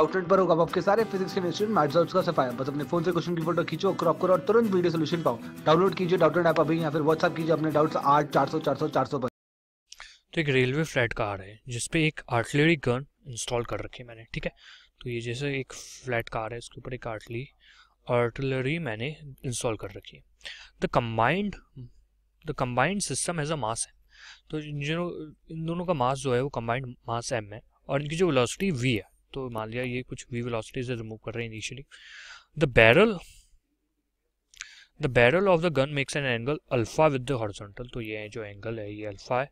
outlet पर होगा आपके सारे फिजिक्स केमिस्ट्री मैथ्स और उसका सफाया बस अपने फोन से क्वेश्चन की फोटो खींचो क्रॉप करो और तुरंत वीडियो सोल्यूशन पाओ डाउनलोड कीजिए डाउटलेट ऐप अभी या फिर व्हाट्सअप कीजिए अपने डाउट्स आठ चार सौ चार सौ चार सौ पर तो एक रेलवे फ्लैट का आ रहा है जिसपे एक आर्टिलरी गन इंस्टॉल कर रखी है मैंने ठीक है तो ये जैसे एक फ्लैट का आ रहा है इसके ऊपर एक आर्टिलरी आर्टिलरी मैंने इंस्टॉल कर रखी है the combined the combined system as a mass है तो इन दोनों का मास जो है वो कम्बाइंड मास एम है और इनकी जो वेलोसिटी वी है तो मान लिया ये कुछ वी वेलोसिटी से रिमूव कर रहे हैं initially the barrel the barrel of the gun makes an angle alpha with the horizontal तो ये जो एंगल है ये अल्फा है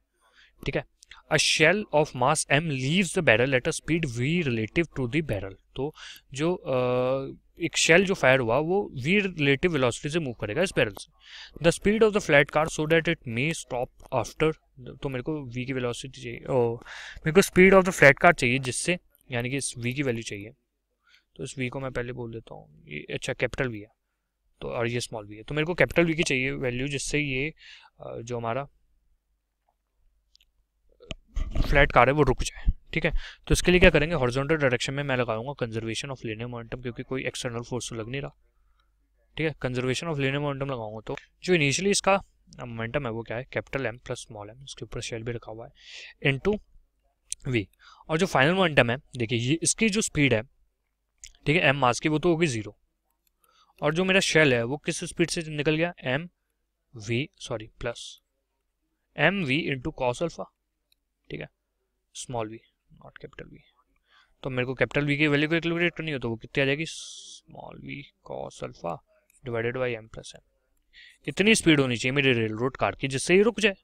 ठीक है a shell of mass M leaves the barrel at a speed V relative to the barrel तो जो uh, एक शेल जो फायर हुआ वो वी रिलेटिव वेलोसिटी से मूव करेगा इस बैरल से the speed of the flat car so that it may stop after तो मेरे को वी की वेलोसिटी चाहिए ओ, मेरे को speed of the flat car चाहिए जिससे यानी कि इस वी की वैल्यू चाहिए तो इस वी को मैं पहले बोल देता हूँ ये अच्छा कैपिटल वी है तो और ये स्मॉल वी है तो मेरे को कैपिटल वी की चाहिए वैल्यू जिससे ये जो हमारा फ्लैट कार है वो रुक जाए ठीक है तो इसके लिए क्या करेंगे हॉर्जोंटल डायरेक्शन में मैं लगाऊंगा कंजर्वेशन ऑफ लेने मोमेंटम क्योंकि कोई एक्सटर्नल फोर्स तो लग नहीं रहा ठीक है कंजर्वेशन ऑफ लेने मोमेंटम लगाऊंगा तो जो इनिशियली इसका मोमेंटम है वो क्या है capital M plus small M इसके ऊपर शेल भी रखा हुआ है इनटू वी और जो फाइनल मोमेंटम है देखिए ये इसकी जो स्पीड है ठीक है एम मास की वो तो होगी ज़ीरो और जो मेरा शेल है वो किस स्पीड से निकल गया M V sorry plus M V into cos alpha ठीक है small V not capital V तो मेरे को कैपिटल वी की वैल्यू कैलकुलेट करनी हो तो वो कितनी आ जाएगी small V cos alpha divided by M plus M इतनी स्पीड होनी चाहिए मेरी रेल रोड कार की जिससे ये रुक जाए